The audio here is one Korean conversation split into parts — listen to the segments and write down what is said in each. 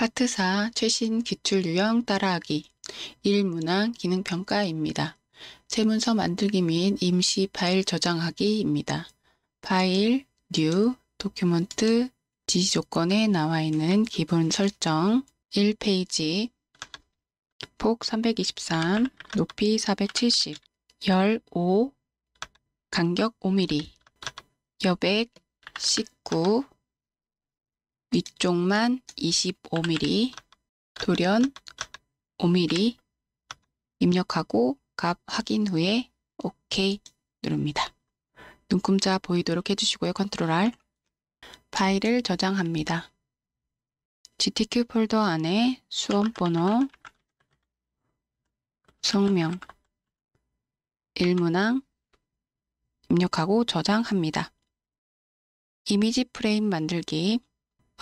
파트 4 최신 기출 유형 따라하기 1문항 기능평가입니다. 세문서 만들기 및 임시 파일 저장하기입니다. 파일, 뉴, 도큐먼트, 지시 조건에 나와 있는 기본 설정 1페이지 폭 323, 높이 470, 1 5, 간격 5mm, 여백 19, 위쪽만 25mm, 돌연 5mm 입력하고 값 확인 후에 OK 누릅니다. 눈금자 보이도록 해주시고요. 컨트롤 R 파일을 저장합니다. GTQ 폴더 안에 수험번호, 성명, 일문항 입력하고 저장합니다. 이미지 프레임 만들기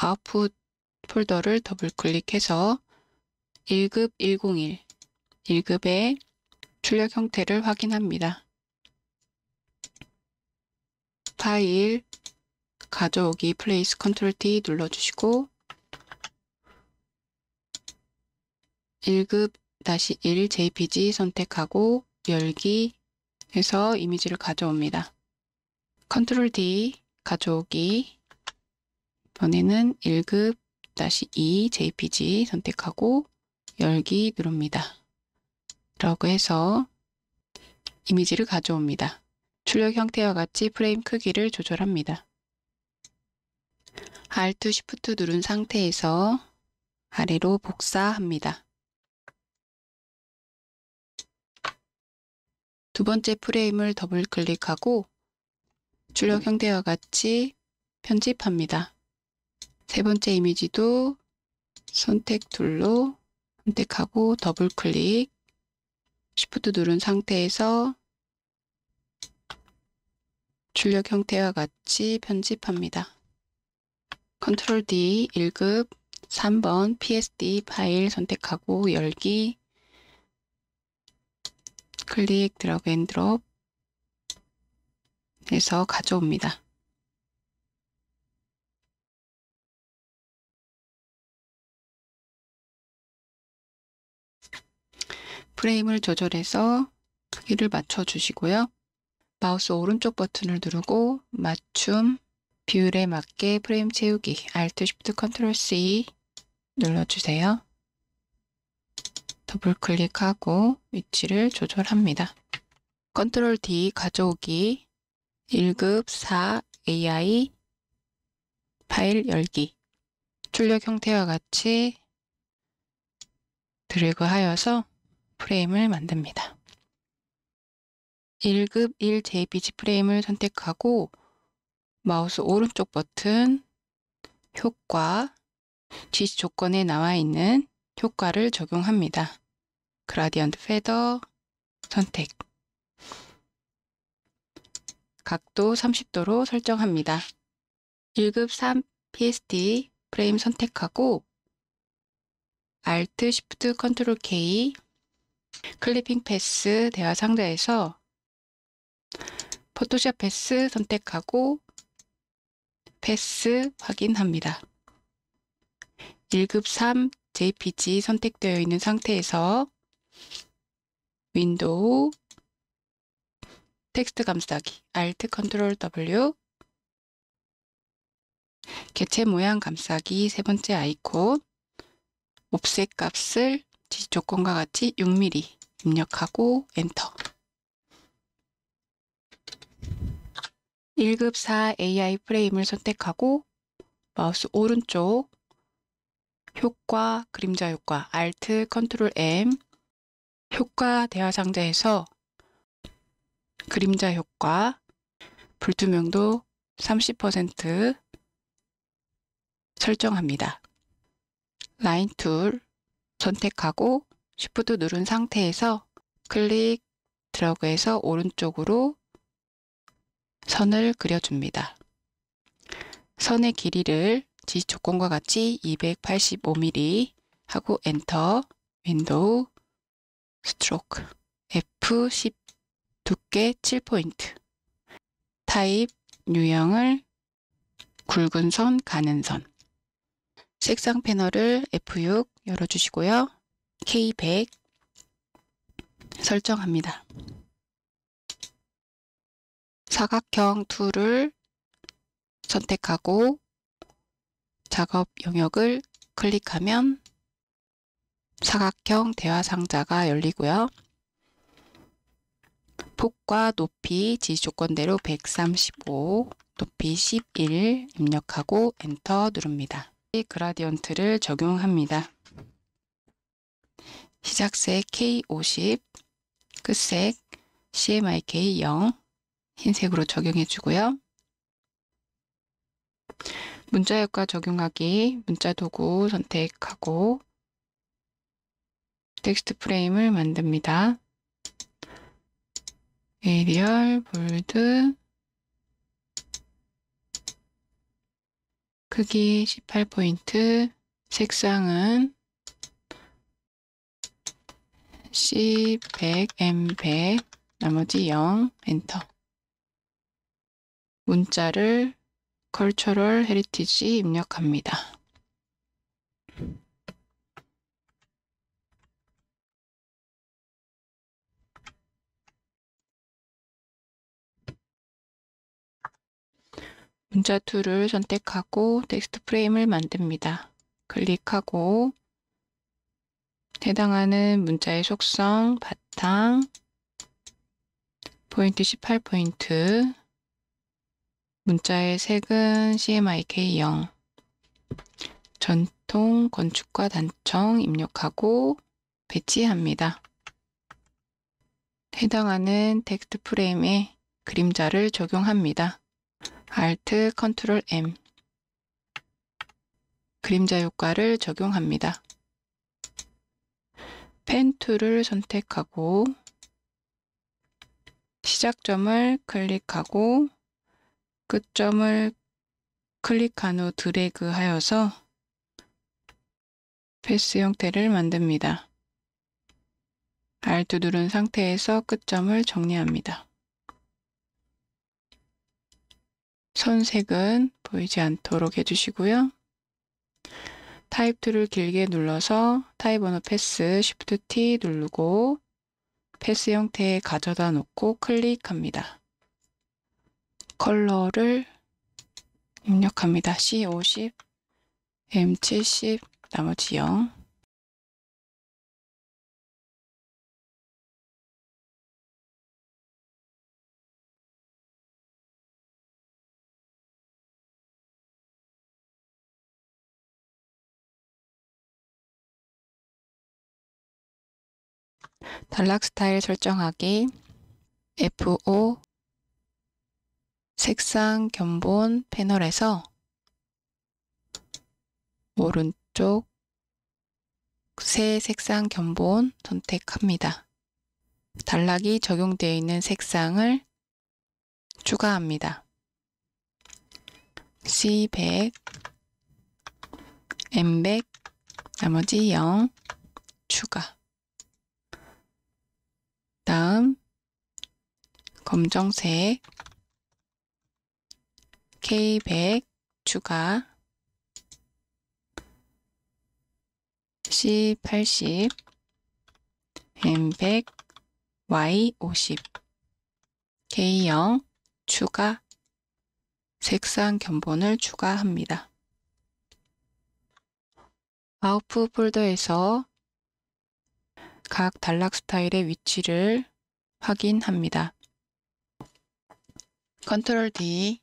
아웃풋 폴더를 더블 클릭해서 1급 101, 1급의 출력 형태를 확인합니다. 파일, 가져오기 플레이스 컨트롤 D 눌러주시고 1급 다시 1 JPG 선택하고 열기 해서 이미지를 가져옵니다. 컨트롤 D 가져오기 전에는 1급-2 다시 JPG 선택하고 열기 누릅니다. 라고 해서 이미지를 가져옵니다. 출력 형태와 같이 프레임 크기를 조절합니다. Alt Shift 누른 상태에서 아래로 복사합니다. 두 번째 프레임을 더블 클릭하고 출력 형태와 같이 편집합니다. 세 번째 이미지도 선택 툴로 선택하고 더블 클릭, Shift 누른 상태에서 출력 형태와 같이 편집합니다. Ctrl D 1급 3번 PSD 파일 선택하고 열기 클릭 드래그 앤 드롭 해서 가져옵니다. 프레임을 조절해서 크기를 맞춰주시고요. 마우스 오른쪽 버튼을 누르고 맞춤, 비율에 맞게 프레임 채우기 Alt, Shift, Ctrl, C 눌러주세요. 더블 클릭하고 위치를 조절합니다. Ctrl D 가져오기 1급 4 AI 파일 열기 출력 형태와 같이 드래그 하여서 프레임을 만듭니다. 1급 1JPG 프레임을 선택하고 마우스 오른쪽 버튼 효과 지시 조건에 나와 있는 효과를 적용합니다. 그라디언트 패더 선택 각도 30도로 설정합니다. 1급 3 PST 프레임 선택하고 Alt Shift Ctrl K 클리핑 패스 대화 상자에서 포토샵 패스 선택하고 패스 확인합니다. 1급 3 JPG 선택되어 있는 상태에서 윈도우 텍스트 감싸기 Alt Ctrl W 개체 모양 감싸기 세 번째 아이콘 옵셋 값을 지시 조건과 같이 6mm 입력하고 엔터 1급 4 AI 프레임을 선택하고 마우스 오른쪽 효과 그림자 효과 Alt Ctrl M 효과 대화 상자에서 그림자 효과 불투명도 30% 설정합니다. 라인 툴 선택하고 Shift 누른 상태에서 클릭 드러그에서 오른쪽으로 선을 그려줍니다. 선의 길이를 지 조건과 같이 285mm 하고 엔터 윈도우 스트로크 F10 두께 7포인트 타입 유형을 굵은 선, 가는 선 색상 패널을 F6 열어주시고요. K100 설정합니다. 사각형 툴을 선택하고 작업 영역을 클릭하면 사각형 대화 상자가 열리고요. 폭과 높이 지 조건대로 135, 높이 11 입력하고 엔터 누릅니다. 그라디언트를 적용합니다. 시작색 K50, 끝색 CMYK0, 흰색으로 적용해 주고요. 문자효과 적용하기, 문자도구 선택하고 텍스트 프레임을 만듭니다. 에리얼, 볼드, 크기 18포인트, 색상은 C100, M100, 나머지 0, 엔터. 문자를 cultural heritage 입력합니다. 문자 툴을 선택하고 텍스트 프레임을 만듭니다. 클릭하고 해당하는 문자의 속성, 바탕, 포인트 18포인트, 문자의 색은 CMYK0, 전통, 건축과 단청 입력하고 배치합니다. 해당하는 텍스트 프레임에 그림자를 적용합니다. Alt Ctrl M 그림자 효과를 적용합니다. 펜 툴을 선택하고 시작점을 클릭하고 끝점을 클릭한 후 드래그하여서 패스 형태를 만듭니다. Alt 누른 상태에서 끝점을 정리합니다. 선색은 보이지 않도록 해주시고요. 타입 툴을 길게 눌러서 타입 언어 패스 Shift T 누르고 패스 형태에 가져다 놓고 클릭합니다. 컬러를 입력합니다. C50, M70, 나머지 0. 단락 스타일 설정하기 F5 색상 견본 패널에서 오른쪽 새 색상 견본 선택합니다. 단락이 적용되어 있는 색상을 추가합니다. C100, M100, 나머지 0 추가 다음 검정색 K100 추가 C80 M100 Y50 K0 추가 색상 견본을 추가합니다. 아웃풋 폴더에서 각 단락 스타일의 위치를 확인합니다. Ctrl D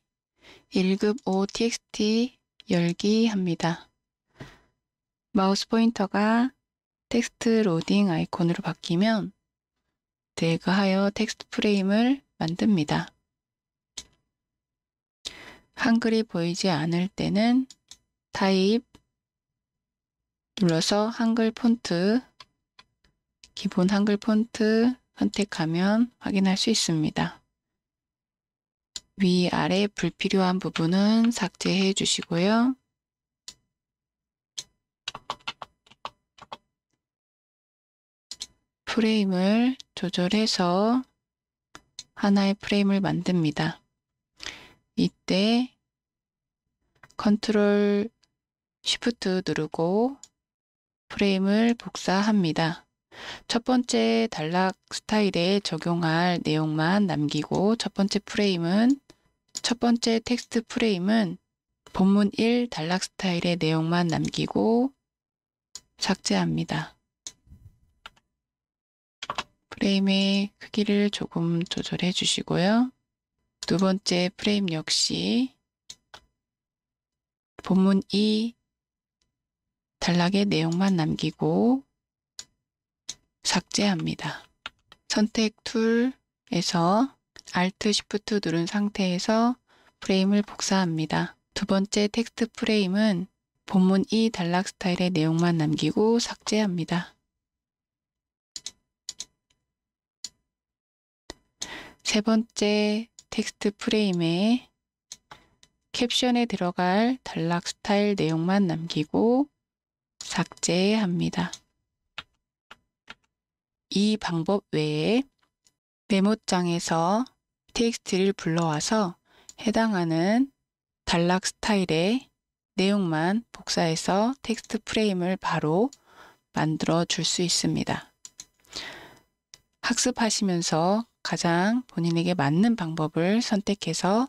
1급 O txt 열기 합니다. 마우스 포인터가 텍스트 로딩 아이콘으로 바뀌면 대그하여 텍스트 프레임을 만듭니다. 한글이 보이지 않을 때는 타입 눌러서 한글 폰트 기본 한글 폰트 선택하면 확인할 수 있습니다. 위아래 불필요한 부분은 삭제해 주시고요. 프레임을 조절해서 하나의 프레임을 만듭니다. 이때 컨트롤 쉬프트 누르고 프레임을 복사합니다. 첫 번째 단락 스타일에 적용할 내용만 남기고 첫 번째 프레임은 첫 번째 텍스트 프레임은 본문 1 단락 스타일의 내용만 남기고 삭제합니다. 프레임의 크기를 조금 조절해 주시고요. 두 번째 프레임 역시 본문 2 단락의 내용만 남기고 삭제합니다. 선택 툴에서 Alt Shift 누른 상태에서 프레임을 복사합니다. 두 번째 텍스트 프레임은 본문 2 e 단락 스타일의 내용만 남기고 삭제합니다. 세 번째 텍스트 프레임에 캡션에 들어갈 단락 스타일 내용만 남기고 삭제합니다. 이 방법 외에 메모장에서 텍스트를 불러와서 해당하는 단락 스타일의 내용만 복사해서 텍스트 프레임을 바로 만들어 줄 수 있습니다. 학습하시면서 가장 본인에게 맞는 방법을 선택해서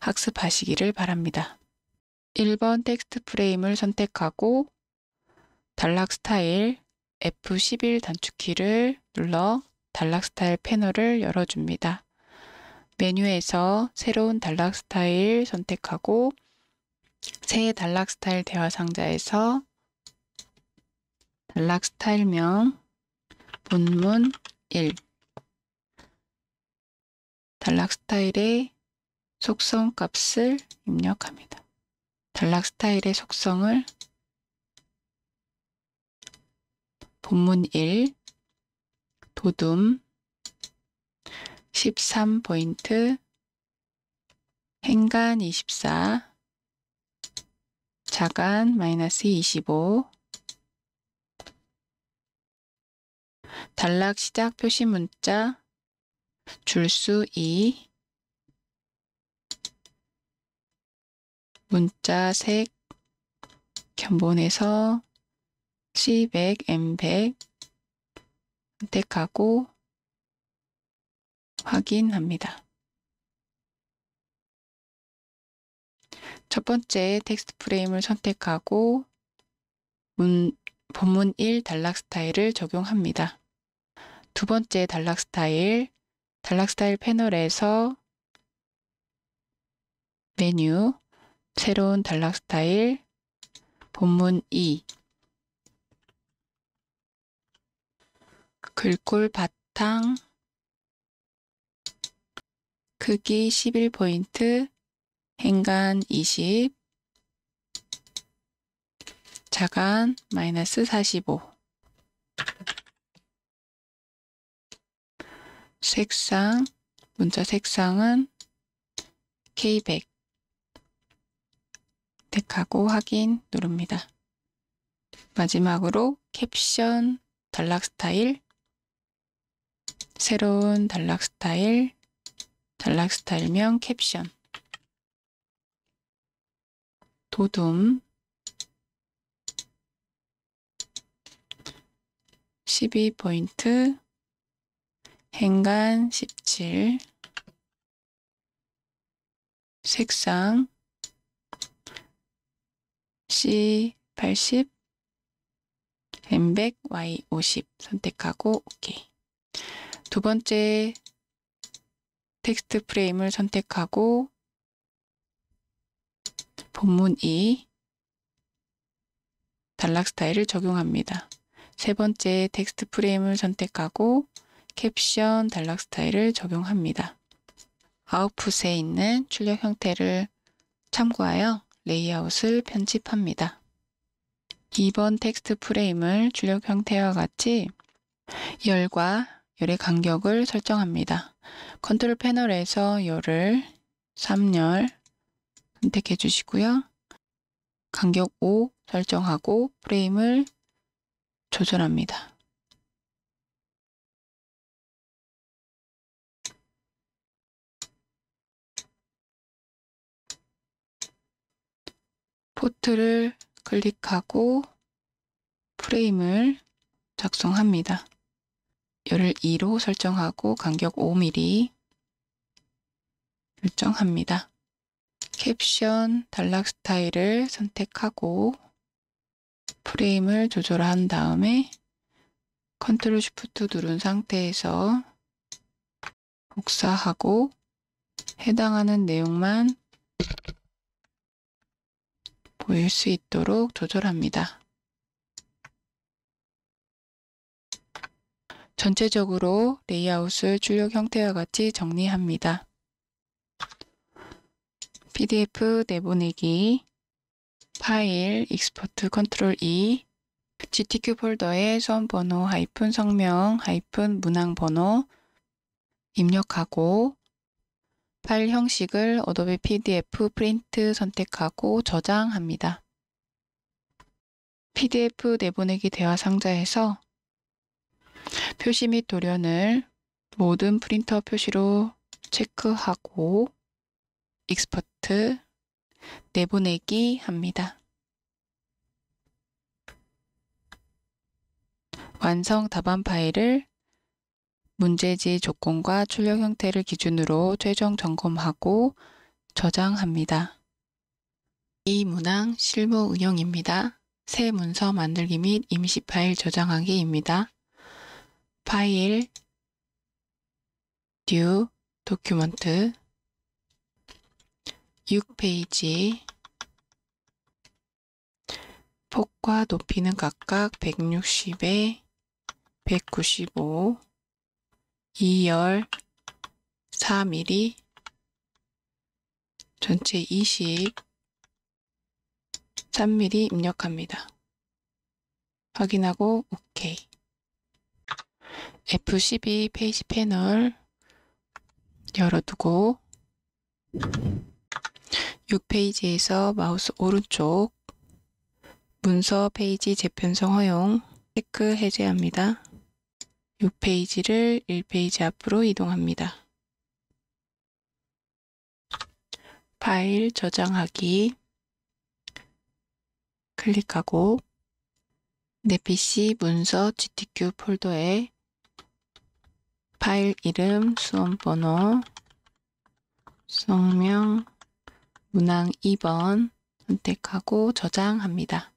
학습하시기를 바랍니다. 1번 텍스트 프레임을 선택하고 단락 스타일 F11 단축키를 눌러 단락 스타일 패널을 열어줍니다. 메뉴에서 새로운 단락 스타일 선택하고 새 단락 스타일 대화 상자에서 단락 스타일명 본문 1 단락 스타일의 속성 값을 입력합니다. 단락 스타일의 속성을 본문 1 도둠 13포인트 행간 24 자간 마이너스 25 단락 시작 표시 문자 줄수 2 문자 색 견본에서 G100, M100 선택하고 확인합니다. 첫 번째 텍스트 프레임을 선택하고 문, 본문 1 단락 스타일을 적용합니다. 두 번째 단락 스타일, 단락 스타일 패널에서 메뉴, 새로운 단락 스타일, 본문 2, 글꼴 바탕 크기 11포인트 행간 20 자간 마이너스 45 색상 문자 색상은 K100 택하고 확인 누릅니다. 마지막으로 캡션 단락 스타일 새로운 단락 스타일, 단락 스타일명 캡션, 도둠, 12포인트, 행간 17, 색상 C80, M100, Y50 선택하고 OK. 두 번째 텍스트 프레임을 선택하고 본문 2 단락 스타일을 적용합니다. 세 번째 텍스트 프레임을 선택하고 캡션 단락 스타일을 적용합니다. 아웃풋에 있는 출력 형태를 참고하여 레이아웃을 편집합니다. 2번 텍스트 프레임을 출력 형태와 같이 열과 열의 간격을 설정합니다. 컨트롤 패널에서 열을 3열 선택해 주시고요. 간격 5 설정하고 프레임을 조절합니다. 포트를 클릭하고 프레임을 작성합니다. 열을 2로 설정하고 간격 5mm 설정합니다. 캡션 단락 스타일을 선택하고 프레임을 조절한 다음에 컨트롤 쉬프트 누른 상태에서 복사하고 해당하는 내용만 보일 수 있도록 조절합니다. 전체적으로 레이아웃을 출력 형태와 같이 정리합니다. PDF 내보내기 파일 익스포트 컨트롤 E GTQ 폴더에 수험 번호 하이픈 성명 하이픈 문항 번호 입력하고 파일 형식을 어도비 PDF 프린트 선택하고 저장합니다. PDF 내보내기 대화 상자에서 표시 및 도련을 모든 프린터 표시로 체크하고 익스퍼트 내보내기 합니다. 완성 답안 파일을 문제지 조건과 출력 형태를 기준으로 최종 점검하고 저장합니다. 이 문항 실무 응용입니다. 새 문서 만들기 및 임시 파일 저장하기입니다. 파일, 뉴, 도큐먼트, 6페이지, 폭과 높이는 각각 160에 195, 2열, 4mm, 전체 20, 3mm 입력합니다. 확인하고 OK. F12 페이지 패널 열어두고 6페이지에서 마우스 오른쪽 문서 페이지 재편성 허용 체크 해제합니다. 6페이지를 1페이지 앞으로 이동합니다. 파일 저장하기 클릭하고 내 PC 문서 GTQ 폴더에 파일 이름, 수험 번호, 성명, 문항 2번 선택하고 저장합니다.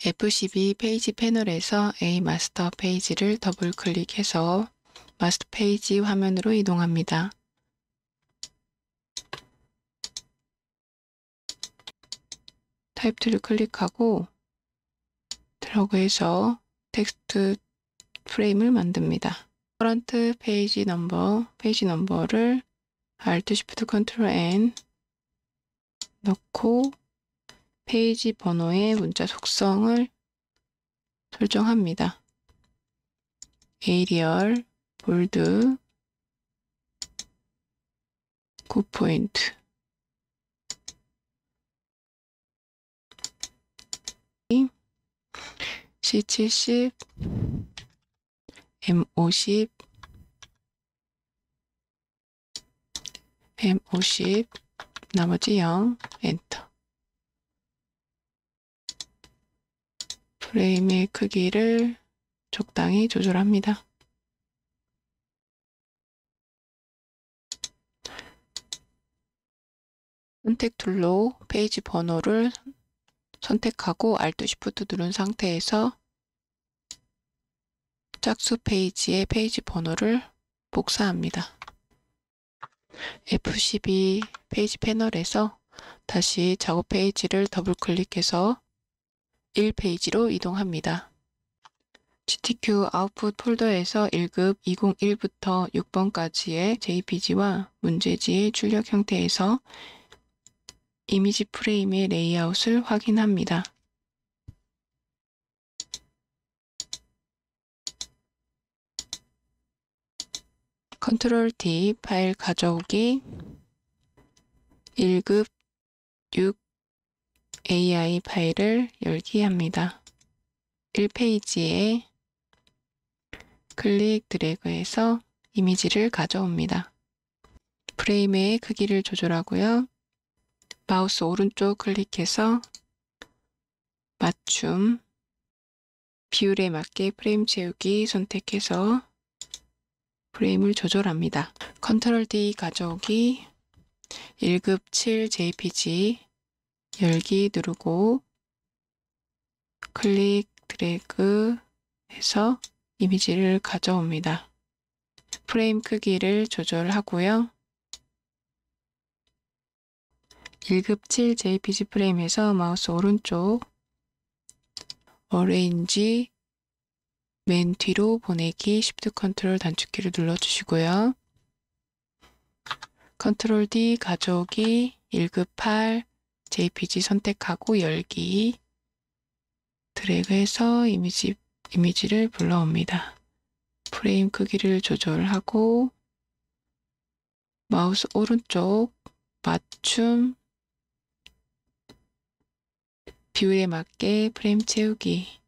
F12 페이지 패널에서 A 마스터 페이지를 더블 클릭해서 마스터 페이지 화면으로 이동합니다. 타입 툴을 클릭하고 드래그해서 텍스트 프레임을 만듭니다. 커런트 페이지 넘버, 페이지 넘버를 Alt Shift Ctrl N 넣고 페이지 번호의 문자 속성을 설정합니다. 에리얼, 볼드, 9포인트 C70 M50 M50 나머지 0 엔터 프레임의 크기를 적당히 조절합니다. 선택 툴로 페이지 번호를 선택하고 Alt Shift 누른 상태에서 짝수 페이지의 페이지 번호를 복사합니다. F12 페이지 패널에서 다시 작업 페이지를 더블 클릭해서 1페이지로 이동합니다. GTQ 아웃풋 폴더에서 1급 201부터 6번까지의 JPG와 문제지의 출력 형태에서 이미지 프레임의 레이아웃을 확인합니다. 컨트롤 D 파일 가져오기 1급 6 AI 파일을 열기 합니다. 1페이지에 클릭 드래그해서 이미지를 가져옵니다. 프레임의 크기를 조절하고요. 마우스 오른쪽 클릭해서 맞춤 비율에 맞게 프레임 채우기 선택해서 프레임을 조절합니다. 컨트롤 D 가져오기 1급 7 JPG 열기 누르고 클릭 드래그 해서 이미지를 가져옵니다. 프레임 크기를 조절하고요. 1급 7 JPG 프레임에서 마우스 오른쪽 어레인지 맨 뒤로 보내기 Shift Ctrl 단축키를 눌러주시고요. 컨트롤 D 가져오기 1급 8 JPG 선택하고 열기 드래그해서 이미지, 이미지를 불러옵니다. 프레임 크기를 조절하고 마우스 오른쪽 맞춤 비율에 맞게 프레임 채우기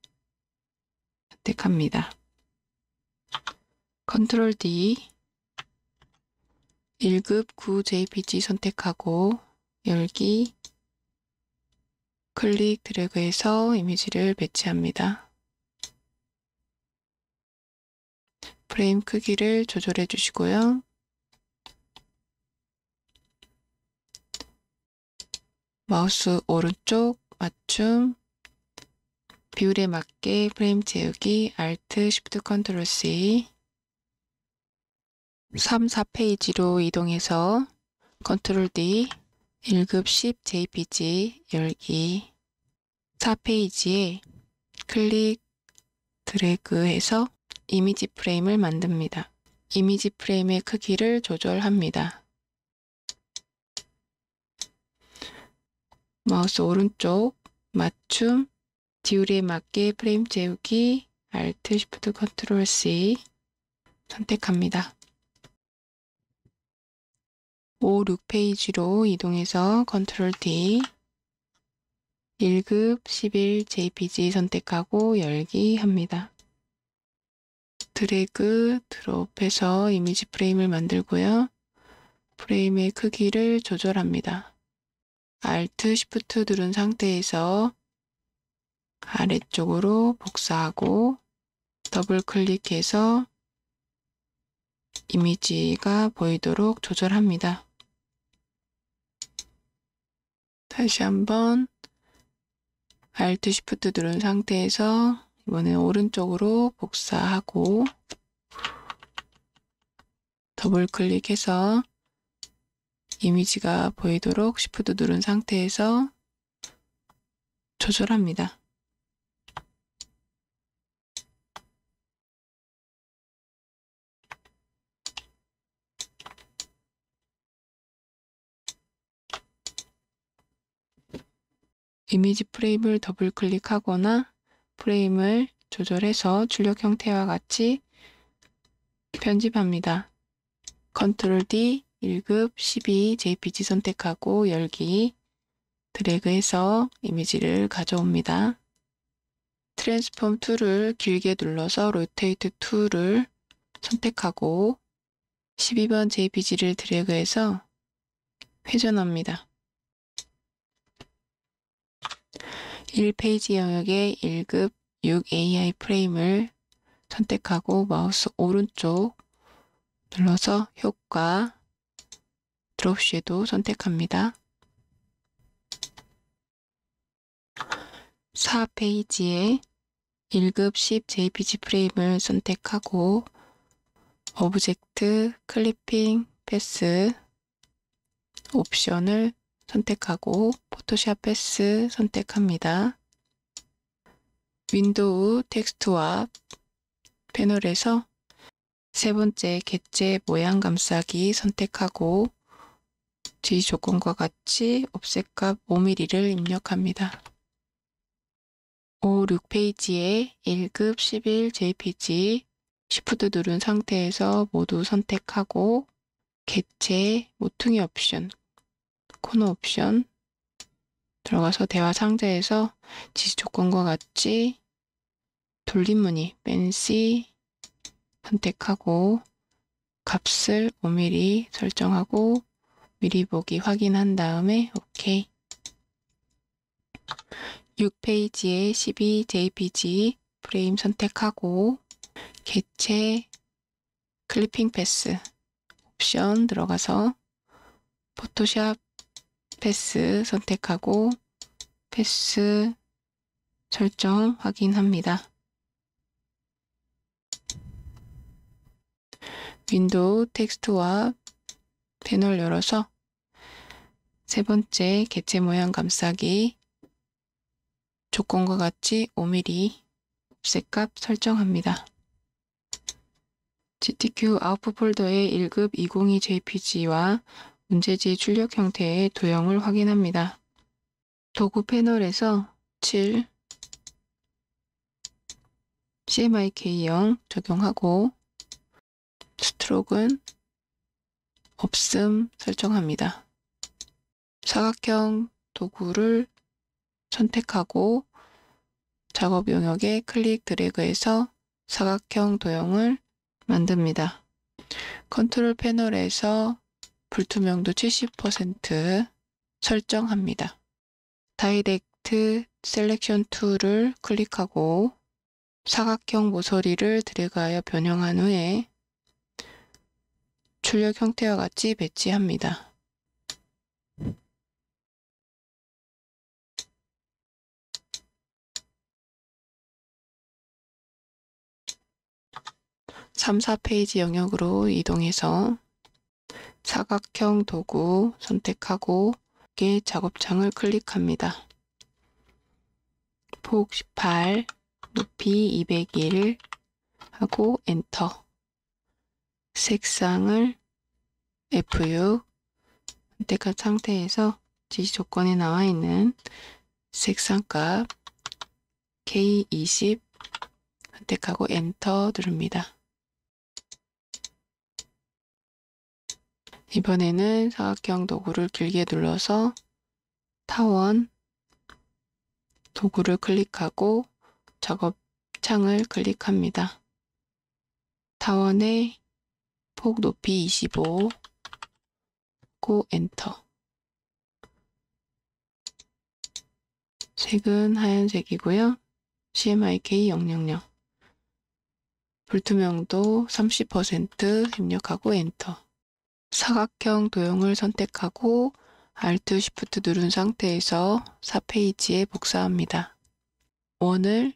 선택합니다. 컨트롤 D 1급 9JPG 선택하고 열기 클릭 드래그해서 이미지를 배치합니다. 프레임 크기를 조절해 주시고요. 마우스 오른쪽 맞춤 비율에 맞게 프레임 채우기 Alt Shift Ctrl C 3, 4페이지로 이동해서 Ctrl D 1급 10 JPG 열기 4페이지에 클릭 드래그해서 이미지 프레임을 만듭니다. 이미지 프레임의 크기를 조절합니다. 마우스 오른쪽 맞춤 디오리에 맞게 프레임 재우기 Alt, Shift, Ctrl, C 선택합니다. 5, 6페이지로 이동해서 Ctrl D 1급 11 JPG 선택하고 열기 합니다. 드래그, 드롭해서 이미지 프레임을 만들고요. 프레임의 크기를 조절합니다. Alt, Shift 누른 상태에서 아래쪽으로 복사하고 더블 클릭해서 이미지가 보이도록 조절합니다. 다시 한번 Alt Shift 누른 상태에서 이번엔 오른쪽으로 복사하고 더블 클릭해서 이미지가 보이도록 Shift 누른 상태에서 조절합니다. 이미지 프레임을 더블 클릭하거나 프레임을 조절해서 출력 형태와 같이 편집합니다. Ctrl D 1급 12 JPG 선택하고 열기 드래그해서 이미지를 가져옵니다. 트랜스폼 툴을 길게 눌러서 로테이트 툴을 선택하고 12번 JPG를 드래그해서 회전합니다. 1페이지 영역에 1급 6AI 프레임을 선택하고 마우스 오른쪽 눌러서 효과 드롭 섀도 선택합니다. 4페이지에 1급 10 JPG 프레임을 선택하고 오브젝트 클리핑 패스 옵션을 선택하고 포토샵 패스 선택합니다. 윈도우 텍스트와 패널에서 세 번째 객체 모양 감싸기 선택하고 뒤 조건과 같이 옵셋값 5mm를 입력합니다. 5, 6페이지에 1급 11 JPG Shift 누른 상태에서 모두 선택하고 객체 모퉁이 옵션 코너 옵션 들어가서 대화 상자에서 지시 조건과 같이 돌림무늬 벤시 선택하고 값을 5mm 설정하고 미리 보기 확인한 다음에 OK 6페이지에 12JPG 프레임 선택하고 개체 클리핑 패스 옵션 들어가서 포토샵 패스 선택하고 패스 설정 확인합니다. 윈도우 텍스트와 패널 열어서 세 번째 개체 모양 감싸기 조건과 같이 5mm 색값 설정합니다. GTQ 아웃풋 폴더에 1급 202 JPG와 문제지 출력 형태의 도형을 확인합니다. 도구 패널에서 7 CMYK0 적용하고 스트로크는 없음 설정합니다. 사각형 도구를 선택하고 작업 용역에 클릭 드래그해서 사각형 도형을 만듭니다. 컨트롤 패널에서 불투명도 70% 설정합니다. 다이렉트 셀렉션 툴을 클릭하고 사각형 모서리를 드래그하여 변형한 후에 출력 형태와 같이 배치합니다. (3~4페이지) 영역으로 이동해서 사각형 도구 선택하고 이게 작업창을 클릭합니다. 폭 18, 높이 201 하고 엔터 색상을 FU 선택한 상태에서 지시 조건에 나와 있는 색상값 K20 선택하고 엔터 누릅니다. 이번에는 사각형 도구를 길게 눌러서 타원 도구를 클릭하고 작업 창을 클릭합니다. 타원의 폭 높이 25고 엔터 색은 하얀색이고요. CMYK 000 불투명도 30% 입력하고 엔터 사각형 도형을 선택하고 Alt Shift 누른 상태에서 4페이지에 복사합니다. 원을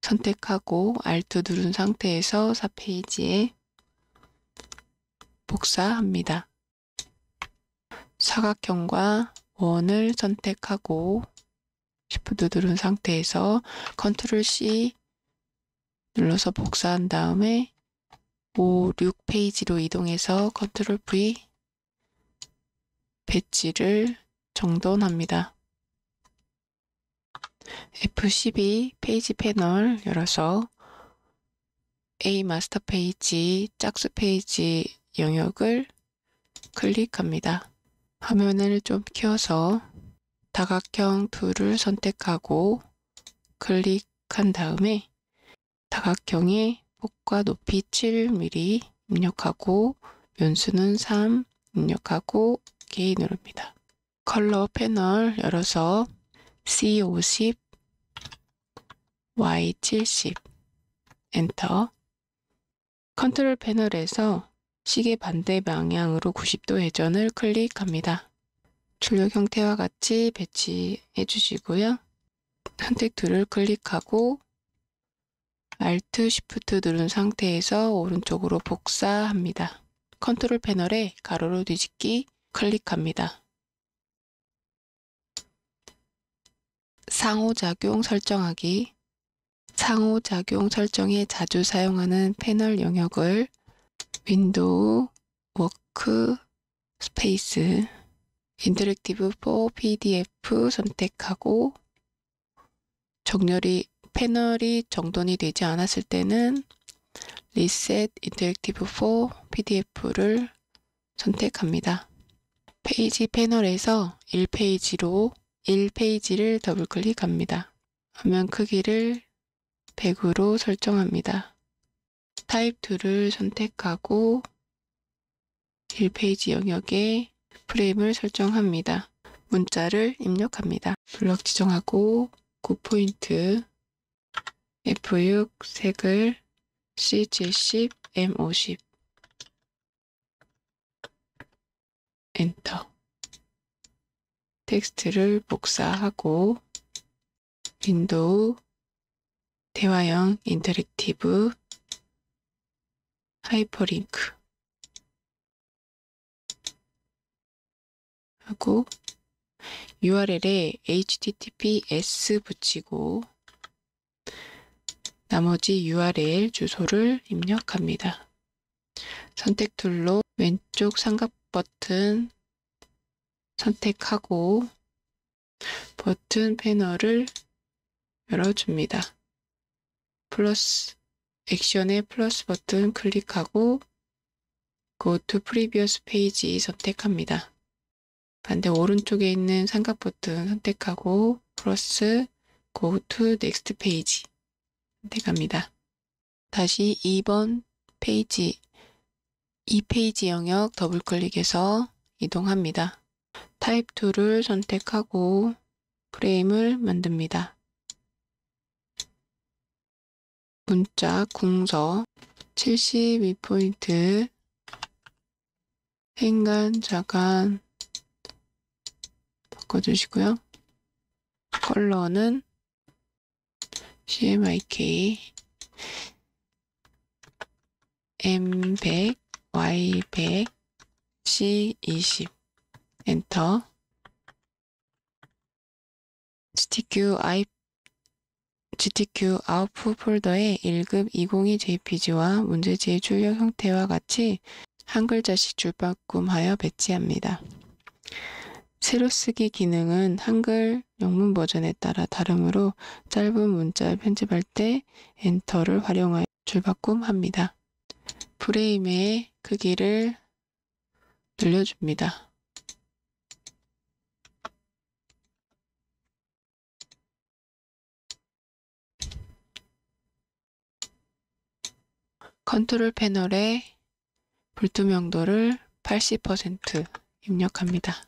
선택하고 Alt 누른 상태에서 4페이지에 복사합니다. 사각형과 원을 선택하고 Shift 누른 상태에서 Ctrl C 눌러서 복사한 다음에 5, 6페이지로 이동해서 컨트롤 V 배치를 정돈합니다. F12 페이지 패널 열어서 A 마스터 페이지 짝수 페이지 영역을 클릭합니다. 화면을 좀 키워서 다각형 툴을 선택하고 클릭한 다음에 다각형의 폭과 높이 7mm 입력하고 면수는3 입력하고 OK 누릅니다. 컬러 패널 열어서 C50, Y70 엔터 컨트롤 패널에서 시계 반대 방향으로 90도 회전을 클릭합니다. 출력 형태와 같이 배치해 주시고요. 선택 툴을 클릭하고 Alt Shift 누른 상태에서 오른쪽으로 복사합니다. 컨트롤 패널에 가로로 뒤집기 클릭합니다. 상호작용 설정하기 상호작용 설정에 자주 사용하는 패널 영역을 윈도우, 워크, 스페이스, 인터랙티브 4 PDF 선택하고 정렬이 패널이 정돈이 되지 않았을 때는 리셋 인터랙티브 4 PDF를 선택합니다. 페이지 패널에서 1페이지로 1페이지를 더블 클릭합니다. 화면 크기를 100으로 설정합니다. 타입 2를 선택하고 1페이지 영역에 프레임을 설정합니다. 문자를 입력합니다. 블럭 지정하고 9포인트 F6 색을 C70, M50 엔터 텍스트를 복사하고 윈도우 대화형 인터랙티브 하이퍼링크 하고 URL에 https 붙이고 나머지 URL 주소를 입력합니다. 선택 툴로 왼쪽 삼각 버튼 선택하고 버튼 패널을 열어줍니다. 플러스 액션의 플러스 버튼 클릭하고 Go to Previous Page 선택합니다. 반대 오른쪽에 있는 삼각 버튼 선택하고 플러스 Go to Next Page 선택합니다. 다시 2번 페이지 2페이지 영역 더블 클릭해서 이동합니다. 타입 툴을 선택하고 프레임을 만듭니다. 문자 궁서 72포인트 행간 자간 바꿔주시고요. 컬러는 CMYK M100 Y100 C20 엔터 GTQ I GTQ 아웃풋 폴더에 1급 202 JPG와 문제제 출력 형태와 같이 한 글자씩 줄바꿈하여 배치합니다. 새로쓰기 기능은 한글 영문 버전에 따라 다르므로 짧은 문자를 편집할 때 엔터를 활용하여 줄바꿈합니다. 프레임의 크기를 늘려줍니다. 컨트롤 패널에 불투명도를 80% 입력합니다.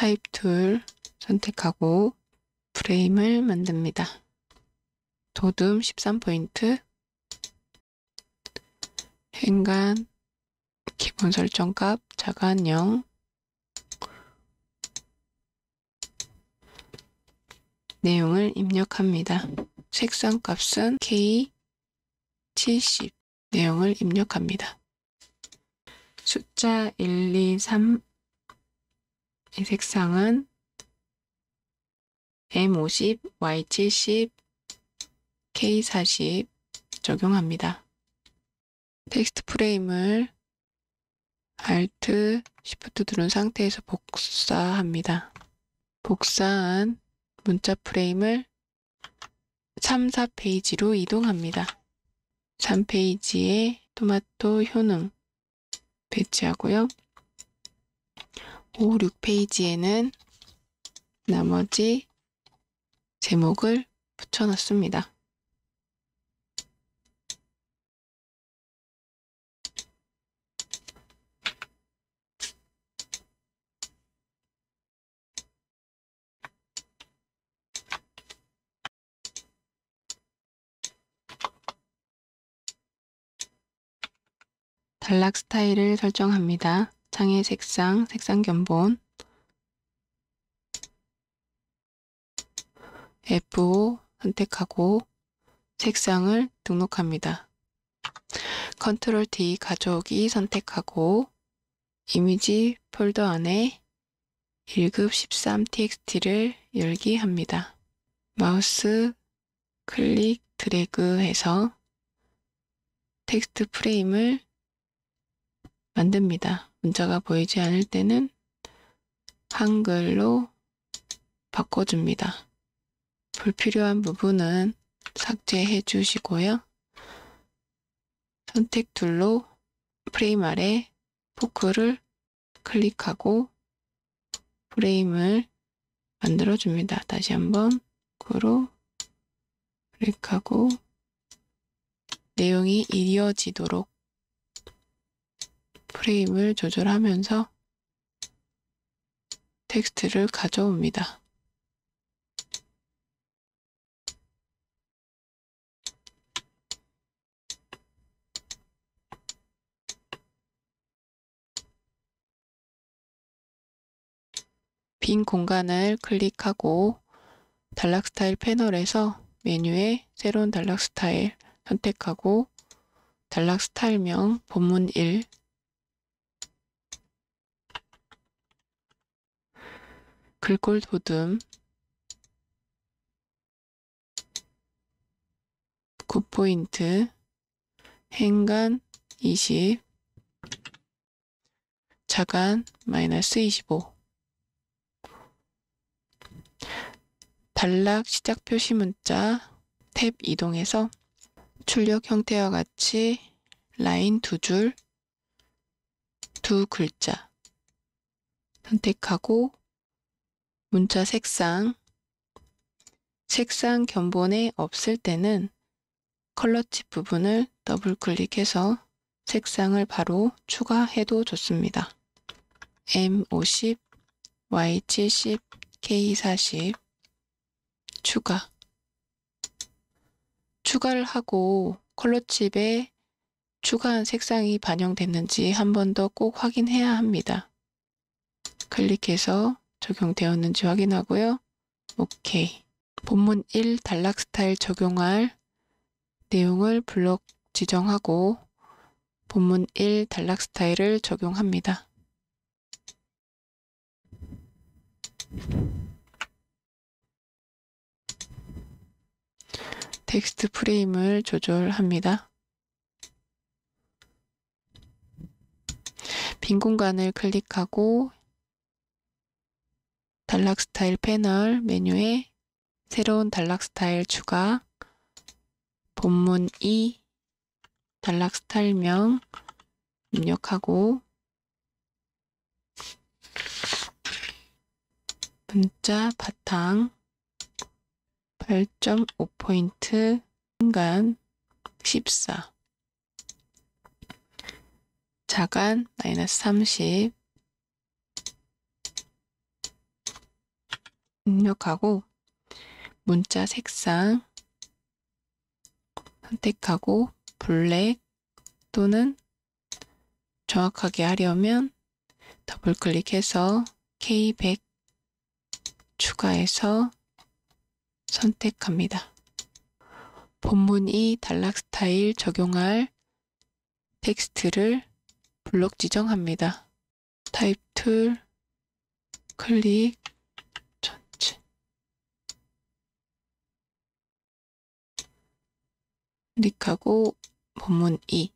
타입 툴 선택하고 프레임을 만듭니다. 도둠 13포인트 행간 기본 설정값 자간 0 내용을 입력합니다. 색상 값은 K70 내용을 입력합니다. 숫자 1, 2, 3이 색상은 M50, Y70, K40 적용합니다. 텍스트 프레임을 Alt, Shift 누른 상태에서 복사합니다. 복사한 문자 프레임을 3, 4페이지로 이동합니다. 3페이지에 토마토 효능 배치하고요. 5, 6페이지에는 나머지 제목을 붙여놨습니다. 단락 스타일을 설정합니다. 창의 색상, 색상 견본 F5 선택하고 색상을 등록합니다. 컨트롤 D 가져오기 선택하고 이미지 폴더 안에 1급 13txt를 열기 합니다. 마우스 클릭 드래그해서 텍스트 프레임을 만듭니다. 문자가 보이지 않을 때는 한글로 바꿔줍니다. 불필요한 부분은 삭제해 주시고요. 선택 툴로 프레임 아래 포크를 클릭하고 프레임을 만들어 줍니다. 다시 한번 포크로 클릭하고 내용이 이어지도록 프레임을 조절하면서 텍스트를 가져옵니다. 빈 공간을 클릭하고 단락 스타일 패널에서 메뉴에 새로운 단락 스타일 선택하고 단락 스타일명 본문 1 글꼴 도듬 굿포인트 행간 20 자간 마이너스 25 단락 시작 표시 문자 탭 이동해서 출력 형태와 같이 라인 두 줄, 두 글자 선택하고 문자 색상 색상 견본에 없을 때는 컬러칩 부분을 더블 클릭해서 색상을 바로 추가해도 좋습니다. M50, Y70, K40 추가 추가를 하고 컬러칩에 추가한 색상이 반영됐는지 한 번 더 꼭 확인해야 합니다. 클릭해서 적용되었는지 확인하고요. 오케이. 본문 1 단락 스타일 적용할 내용을 블록 지정하고 본문 1 단락 스타일을 적용합니다. 텍스트 프레임을 조절합니다. 빈 공간을 클릭하고 단락 스타일 패널 메뉴에 새로운 단락 스타일 추가 본문 2 단락 스타일명 입력하고 문자 바탕 8.5포인트 순간 14 자간 마이너스 30 입력하고 문자 색상 선택하고 블랙 또는 정확하게 하려면 더블 클릭해서 K100 추가해서 선택합니다. 본문 2 단락 스타일 적용할 텍스트를 블록 지정합니다. 타입 툴 클릭 클릭하고 본문 2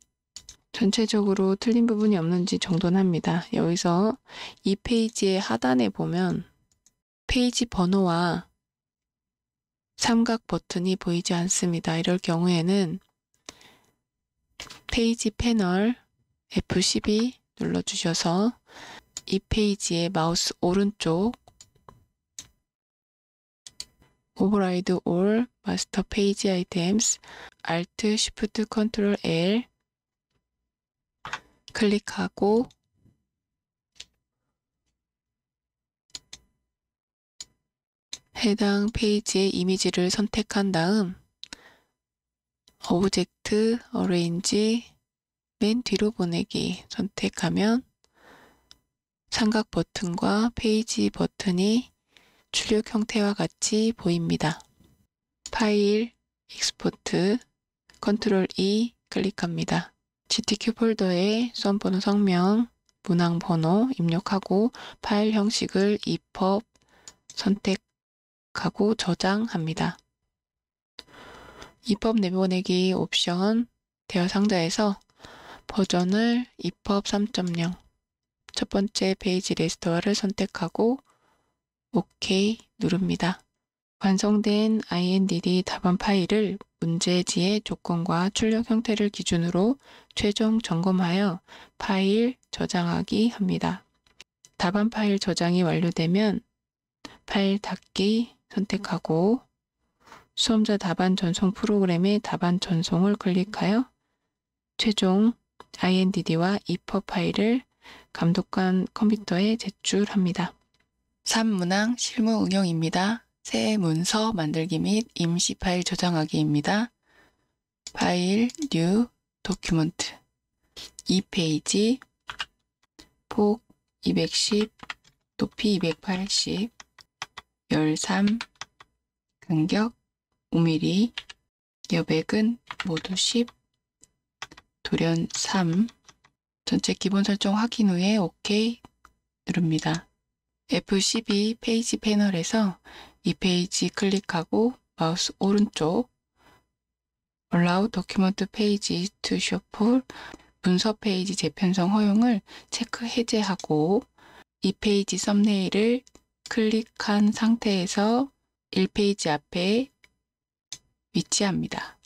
전체적으로 틀린 부분이 없는지 정돈합니다. 여기서 이 페이지의 하단에 보면 페이지 번호와 삼각 버튼이 보이지 않습니다. 이럴 경우에는 페이지 패널 F12 눌러주셔서 이 페이지의 마우스 오른쪽 오브라이드올 마스터 페이지 아이템스 Alt Shift Ctrl L 클릭하고 해당 페이지의 이미지를 선택한 다음 오브젝트 어레인지 맨 뒤로 보내기 선택하면 삼각 버튼과 페이지 버튼이 출력 형태와 같이 보입니다. 파일, 익스포트, 컨트롤 E 클릭합니다. GTQ 폴더에 수험 번호 성명, 문항 번호 입력하고 파일 형식을 EPUB 선택하고 저장합니다. EPUB 내보내기 옵션 대화 상자에서 버전을 EPUB 3.0 첫 번째 페이지 레스토어를 선택하고 OK 누릅니다. 완성된 INDD 답안 파일을 문제지의 조건과 출력 형태를 기준으로 최종 점검하여 파일 저장하기 합니다. 답안 파일 저장이 완료되면 파일 닫기 선택하고 수험자 답안 전송 프로그램의 답안 전송을 클릭하여 최종 INDD와 이퍼 e 파일을 감독관 컴퓨터에 제출합니다. 3문항 실무 응용입니다. 새 문서 만들기 및 임시 파일 저장하기입니다. 파일, 뉴, 도큐먼트. 2페이지, 폭 210, 높이 280, 13, 간격 5mm, 여백은 모두 10, 돌연 3, 전체 기본 설정 확인 후에 OK 누릅니다. F12 페이지 패널에서 이 페이지 클릭하고 마우스 오른쪽 Allow Document Page to Shuffle 문서 페이지 재편성 허용을 체크 해제하고 이 페이지 썸네일을 클릭한 상태에서 1페이지 앞에 위치합니다.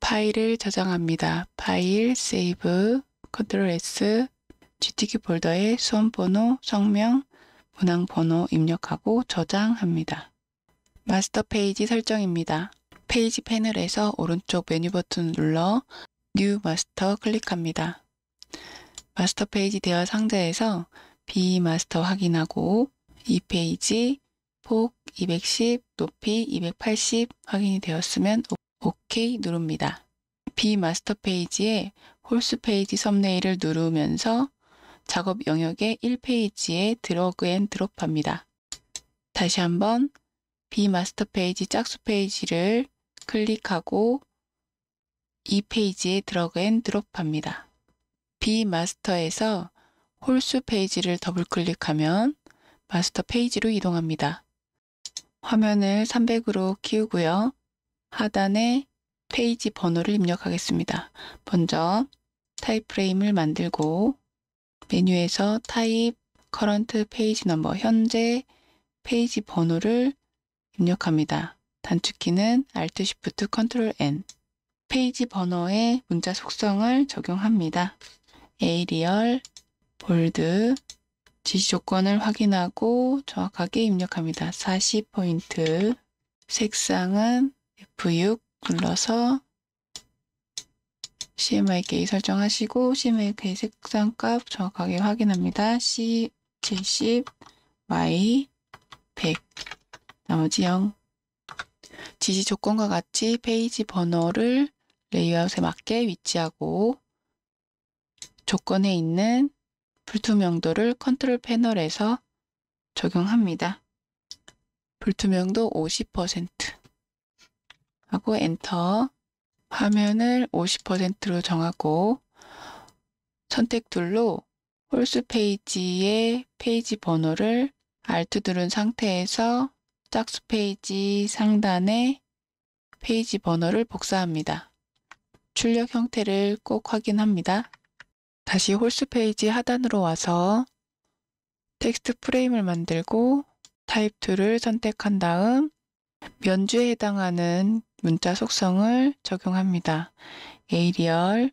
파일을 저장합니다. 파일, 세이브, 컨트롤 S, GTK 폴더에 수험번호, 성명, 문항번호 입력하고 저장합니다. 마스터 페이지 설정입니다. 페이지 패널에서 오른쪽 메뉴 버튼 눌러 New Master 클릭합니다. 마스터 페이지 대화 상자에서 B 마스터 확인하고 이페이지폭 210, 높이 280 확인이 되었으면 OK 누릅니다. B 마스터 페이지에 홀수 페이지 썸네일을 누르면서 작업 영역의 1페이지에 드러그 앤 드롭합니다. 다시 한번 B 마스터 페이지 짝수 페이지를 클릭하고 이 페이지에 드러그앤 드롭합니다. B 마스터에서 홀수 페이지를 더블 클릭하면 마스터 페이지로 이동합니다. 화면을 300으로 키우고요. 하단에 페이지 번호를 입력하겠습니다. 먼저 타입 프레임을 만들고 메뉴에서 타입, 커런트 페이지 넘버, 현재 페이지 번호를 입력합니다. 단축키는 Alt, Shift, Ctrl, N. 페이지 번호에 문자 속성을 적용합니다. 에이리얼, 볼드, 지시 조건을 확인하고 정확하게 입력합니다. 40포인트, 색상은 F6 눌러서 CMYK 설정하시고 CMYK 색상값 정확하게 확인합니다. C70, Y100 나머지 형 지시 조건과 같이 페이지 번호를 레이아웃에 맞게 위치하고 조건에 있는 불투명도를 컨트롤 패널에서 적용합니다. 불투명도 50% 하고 엔터 화면을 50%로 정하고 선택 툴로 홀수 페이지의 페이지 번호를 Alt 누른 상태에서 짝수 페이지 상단에 페이지 번호를 복사합니다. 출력 형태를 꼭 확인합니다. 다시 홀수 페이지 하단으로 와서 텍스트 프레임을 만들고 타입 2를 선택한 다음 면주에 해당하는 문자 속성을 적용합니다. 에이리얼,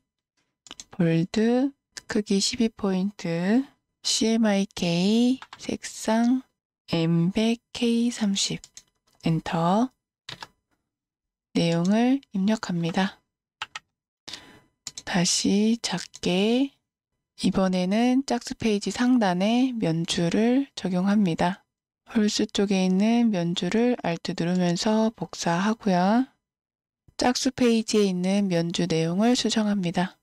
볼드, 크기 12포인트, CMYK, 색상, m100k30 엔터 내용을 입력합니다. 다시 작게 이번에는 짝수 페이지 상단에 면주를 적용합니다. 홀수 쪽에 있는 면주를 Alt 누르면서 복사하고요. 짝수 페이지에 있는 면주 내용을 수정합니다.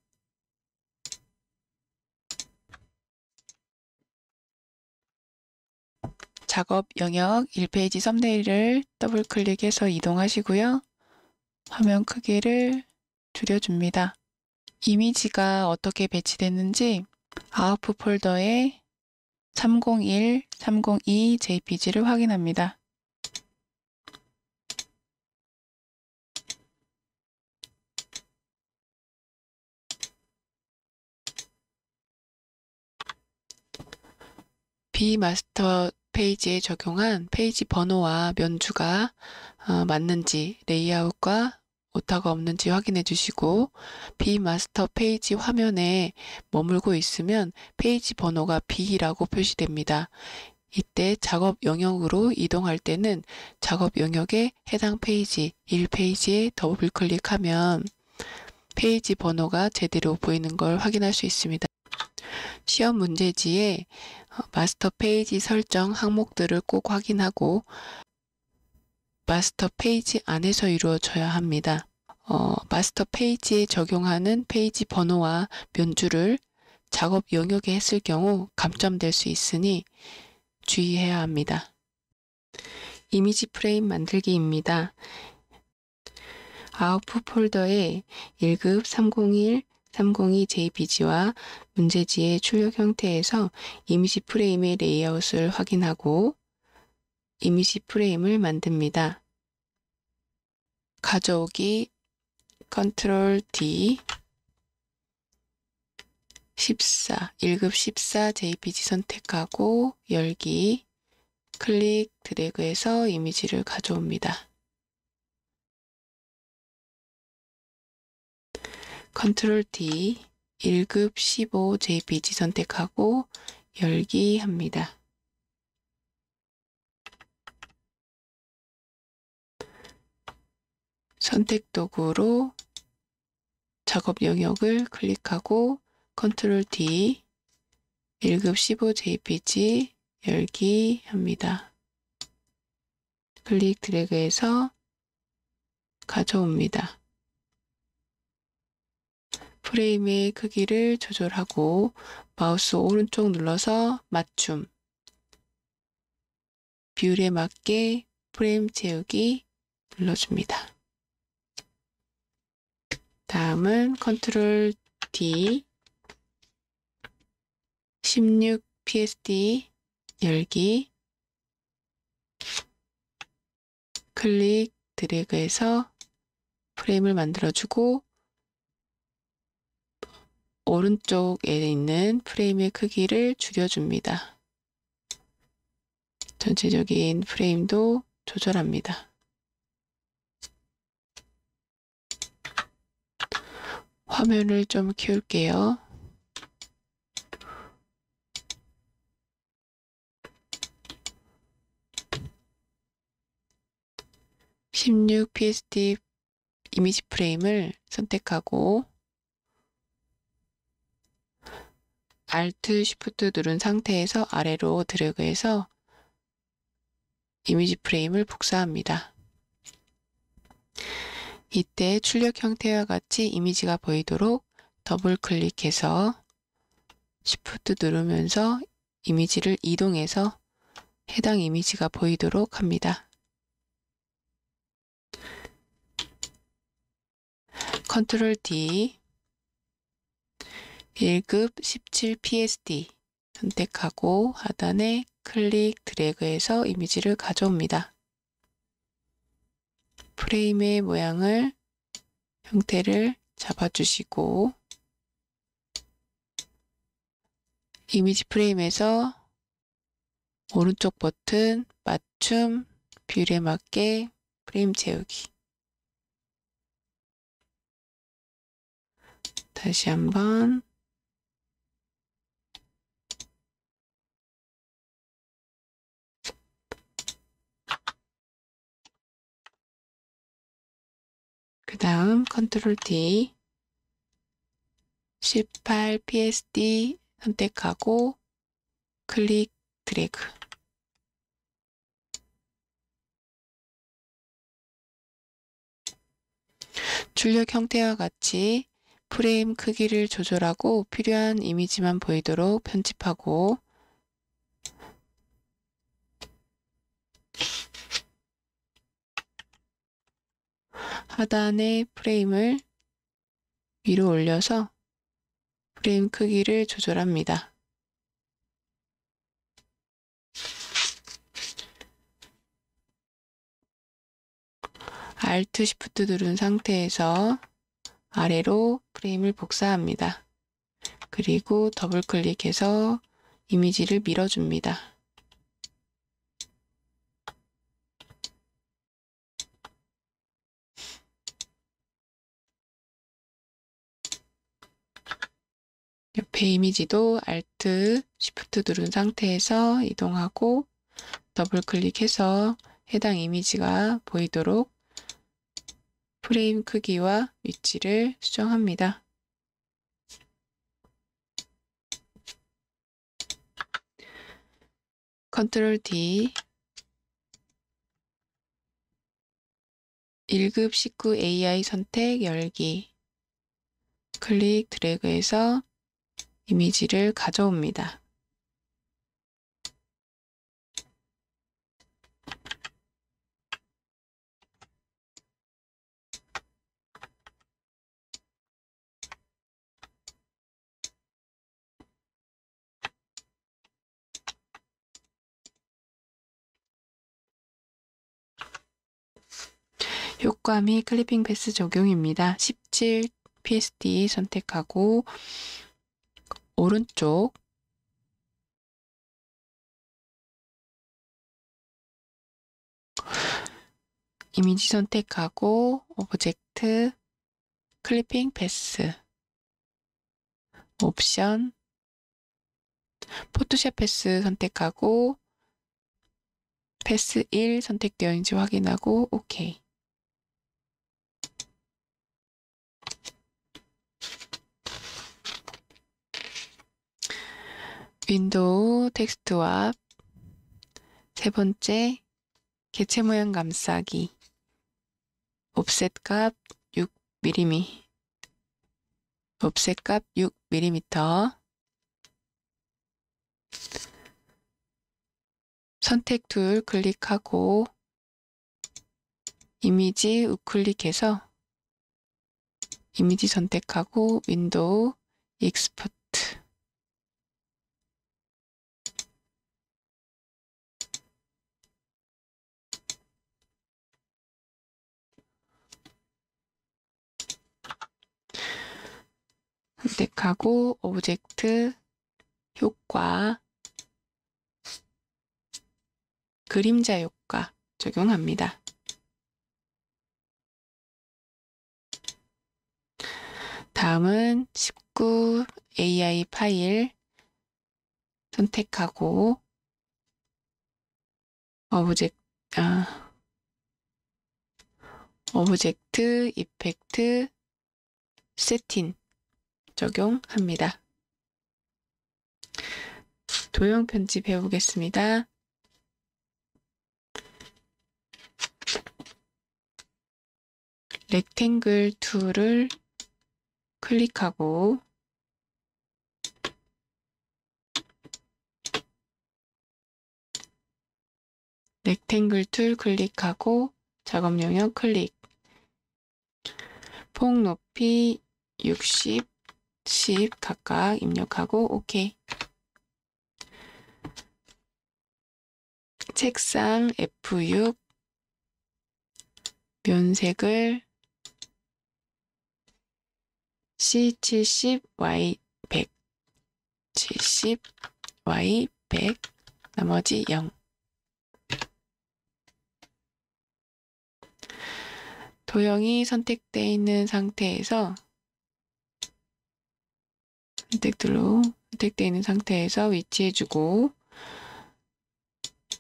작업 영역 1페이지 썸네일을 더블 클릭해서 이동하시고요. 화면 크기를 줄여줍니다. 이미지가 어떻게 배치됐는지 아웃풋 폴더에 301, 302 JPG를 확인합니다. 비마스터 페이지에 적용한 페이지 번호와 면주가 어, 맞는지 레이아웃과 오타가 없는지 확인해 주시고 B 마스터 페이지 화면에 머물고 있으면 페이지 번호가 B라고 표시됩니다. 이때 작업 영역으로 이동할 때는 작업 영역에 해당 페이지 1페이지에 더블 클릭하면 페이지 번호가 제대로 보이는 걸 확인할 수 있습니다. 시험 문제지에 어, 마스터 페이지 설정 항목들을 꼭 확인하고 마스터 페이지 안에서 이루어져야 합니다. 어, 마스터 페이지에 적용하는 페이지 번호와 면주를 작업 영역에 했을 경우 감점될 수 있으니 주의해야 합니다. 이미지 프레임 만들기입니다. 아웃풋 폴더에 1급 301 3 0 2 j p g 와 문제지의 출력 형태에서 이미지 프레임의 레이아웃을 확인하고 이미지 프레임을 만듭니다. 가져오기 Ctrl D 14, 1급 14 JPG 선택하고 열기, 클릭, 드래그해서 이미지를 가져옵니다. 컨트롤 D 1급 15 JPG 선택하고 열기 합니다. 선택 도구로 작업 영역을 클릭하고 컨트롤 D 1급 15JPG 열기 합니다. 클릭 드래그해서 가져옵니다. 프레임의 크기를 조절하고 마우스 오른쪽 눌러서 맞춤 비율에 맞게 프레임 채우기 눌러줍니다. 다음은 컨트롤 D 16 PSD 열기 클릭 드래그해서 프레임을 만들어주고 오른쪽에 있는 프레임의 크기를 줄여줍니다. 전체적인 프레임도 조절합니다. 화면을 좀 키울게요. (16psd) 이미지 프레임을 선택하고 Alt, Shift 누른 상태에서 아래로 드래그해서 이미지 프레임을 복사합니다. 이때 출력 형태와 같이 이미지가 보이도록 더블 클릭해서 Shift 누르면서 이미지를 이동해서 해당 이미지가 보이도록 합니다. 컨트롤 D 1급 17psd 선택하고 하단에 클릭 드래그해서 이미지를 가져옵니다. 프레임의 모양을 형태를 잡아주시고 이미지 프레임에서 오른쪽 버튼 맞춤 뷰에 맞게 프레임 채우기 다시 한번 다음 컨트롤 D 18 PSD 선택하고 클릭 드래그 출력 형태와 같이 프레임 크기를 조절하고 필요한 이미지만 보이도록 편집하고 하단의 프레임을 위로 올려서 프레임 크기를 조절합니다. Alt Shift 누른 상태에서 아래로 프레임을 복사합니다. 그리고 더블 클릭해서 이미지를 밀어줍니다. 그 이미지도 Alt, Shift 누른 상태에서 이동하고 더블 클릭해서 해당 이미지가 보이도록 프레임 크기와 위치를 수정합니다. 컨트롤 D 1급 19 AI 선택 열기 클릭 드래그해서 이미지를 가져옵니다. 효과 및 클리핑 패스 적용입니다. 17 PSD 선택하고 오른쪽 이미지 선택하고 오브젝트 클리핑 패스 옵션 포토샵 패스 선택하고 패스 1 선택되어 있는지 확인하고 오케이 윈도우 텍스트 와세 번째, 개체 모양 감싸기. 옵셋 값 6mm. 옵셋 값 6mm. 선택 툴 클릭하고 이미지 우클릭해서 이미지 선택하고 윈도우 익스포트 선택하고 오브젝트 효과 그림자 효과 적용합니다. 다음은 19 AI 파일 선택하고 오브젝트 아, 오브젝트 이펙트 세팅 적용합니다. 도형 편집 배우겠습니다. 렉탱글 툴을 클릭하고 렉탱글 툴 클릭하고 작업 영역 클릭 폭 높이 60 10 각각 입력하고 OK. 책상 F6 면색을 C70, Y100 70, Y100 나머지 0 도형이 선택되어 있는 상태에서 선택들로 선택되어 있는 상태에서 위치해주고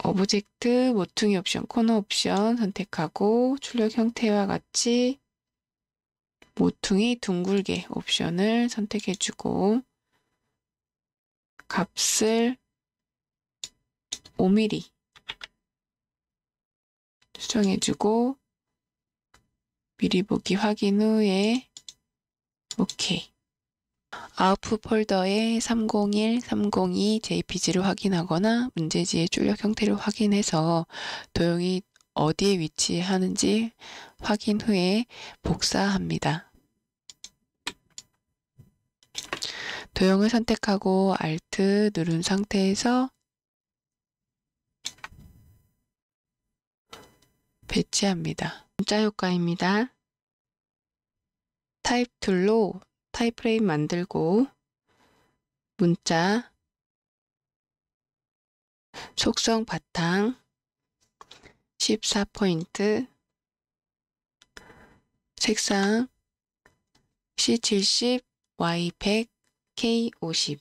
오브젝트 모퉁이 옵션, 코너 옵션 선택하고 출력 형태와 같이 모퉁이 둥글게 옵션을 선택해주고 값을 5mm 수정해주고 미리 보기 확인 후에 오케이 아웃풋 폴더에 301, 302 JPG를 확인하거나 문제지의 출력 형태를 확인해서 도형이 어디에 위치하는지 확인 후에 복사합니다. 도형을 선택하고 Alt 누른 상태에서 배치합니다. 문자 효과입니다. 타입 툴로 타이프레임 만들고 문자 속성 바탕 14포인트 색상 C70, Y100, K50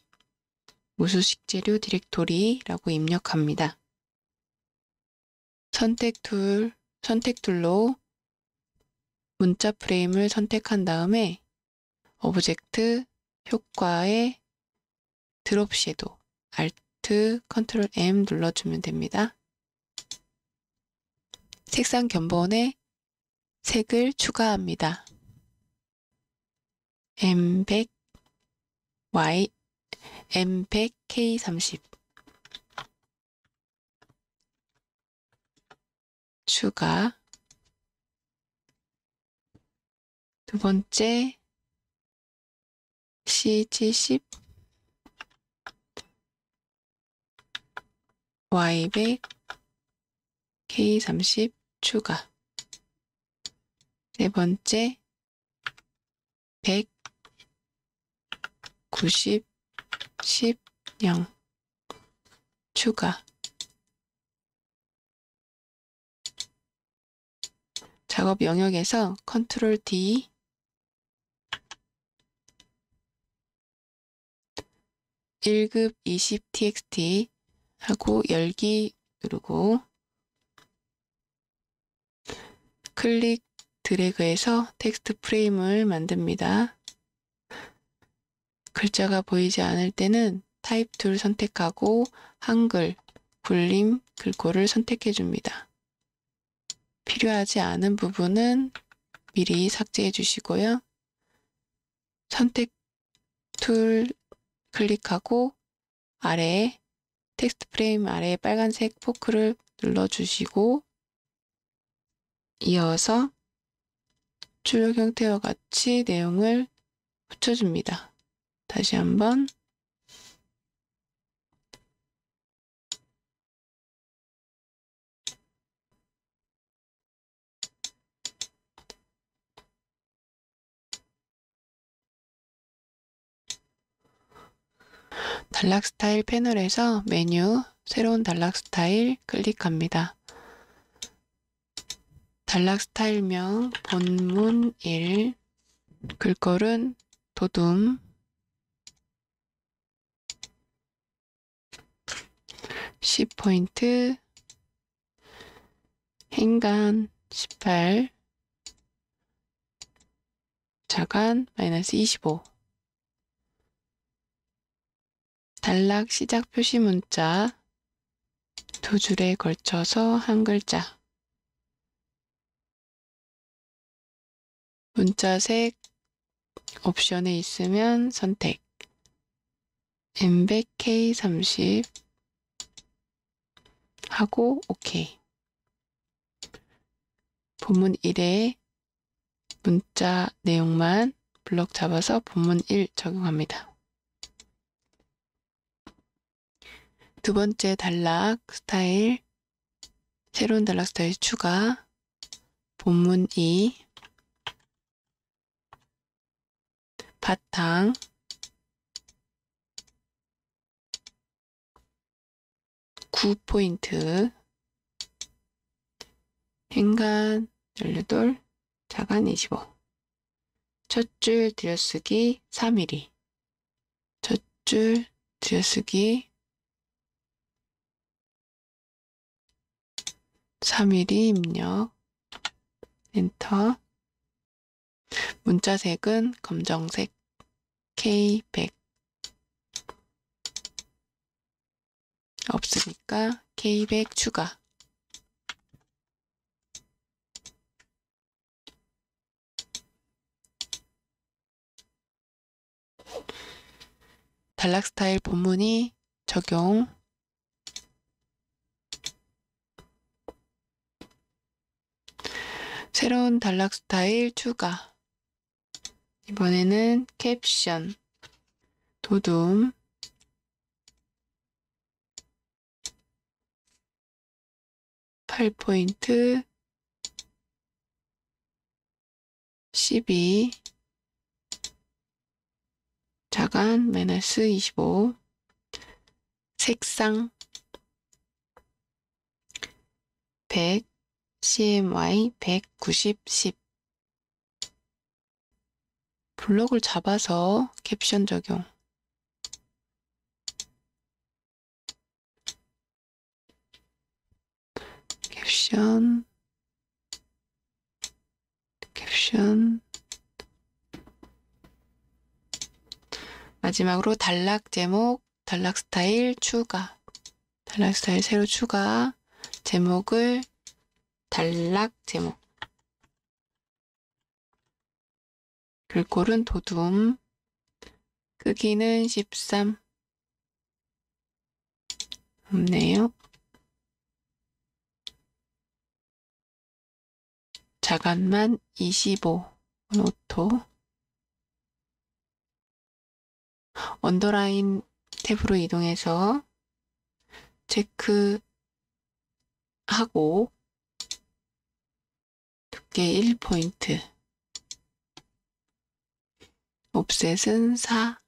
무수식 재료 디렉토리라고 입력합니다. 선택 툴, 선택 툴로 문자 프레임을 선택한 다음에 오브젝트 효과의 드롭 섀도우 Alt Ctrl M 눌러주면 됩니다. 색상 견본에 색을 추가합니다. M100 Y M100 K30 추가 두 번째 시 70, y 100, k 30 추가. 네 번째, 100, 90, 10, 0 추가. 작업 영역에서 컨트롤 D 1급 20txt 하고 열기 누르고 클릭 드래그해서 텍스트 프레임을 만듭니다. 글자가 보이지 않을 때는 타입 툴 선택하고 한글, 굴림, 글꼴을 선택해 줍니다. 필요하지 않은 부분은 미리 삭제해 주시고요. 선택 툴 클릭하고 아래에 텍스트 프레임 아래에 빨간색 포크를 눌러주시고 이어서 출력 형태와 같이 내용을 붙여줍니다. 다시 한번 단락 스타일 패널에서 메뉴 새로운 단락 스타일 클릭합니다. 단락 스타일명 본문 1 글꼴은 도둠 C포인트 행간 18 자간 마이너스 25 단락 시작 표시 문자 두 줄에 걸쳐서 한 글자 문자색 옵션에 있으면 선택 m 1 0 0 K30 하고 OK 본문 1에 문자 내용만 블록 잡아서 본문 1 적용합니다. 두 번째 단락 스타일 새로운 단락 스타일 추가 본문 2 바탕 9포인트 행간 18 자간 25 첫줄 들여쓰기 3mm 첫줄 들여쓰기 312 입력, 엔터. 문자색은 검정색 K100. 없으니까 K100 추가. 단락 스타일 본문이 적용 새로운 단락 스타일 추가. 이번에는 캡션, 도둠, 8포인트 12, 자간 마이너스 25, 색상 100, CMY 190블록을 잡아서 캡션 적용 캡션 캡션 마지막으로 단락 제목 단락 스타일 추가 단락 스타일 새로 추가 제목을 단락 제목 글꼴은 도둠 크기는 13 없네요. 자간만 25 노토 언더라인 탭으로 이동해서 체크하고 각계 1포인트 옵셋은 4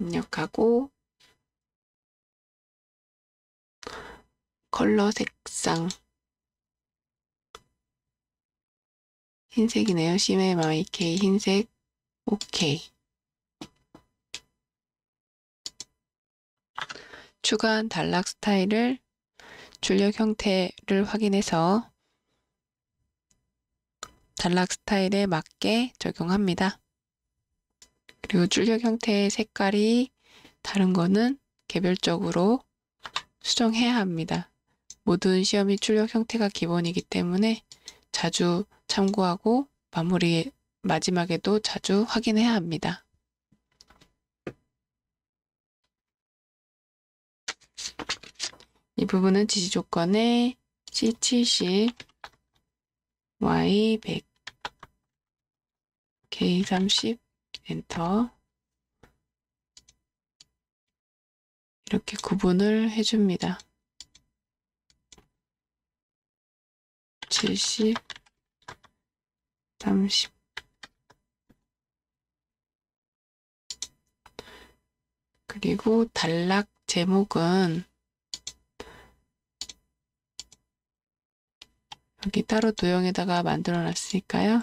입력하고 컬러 색상 흰색이네요. 시메마이케 흰색 오케이. 추가한 단락 스타일을 출력 형태를 확인해서 단락 스타일에 맞게 적용합니다. 그리고 출력 형태의 색깔이 다른 거는 개별적으로 수정해야 합니다. 모든 시험이 출력 형태가 기본이기 때문에 자주 참고하고 마무리 마지막에도 자주 확인해야 합니다. 이 부분은 지지 조건에 C70, Y100, K30 엔터 이렇게 구분을 해줍니다. 70, 30, 그리고 단락 제목은 여기 따로 도형에다가 만들어 놨으니까요.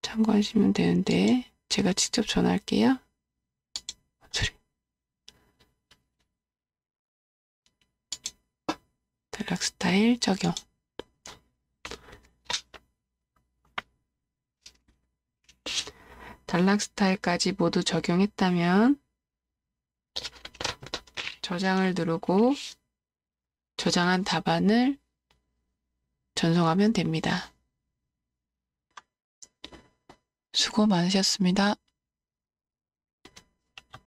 참고하시면 되는데 제가 직접 전화할게요. 단락 스타일 적용 단락 스타일까지 모두 적용했다면 저장을 누르고 저장한 답안을 전송하면 됩니다. 수고 많으셨습니다.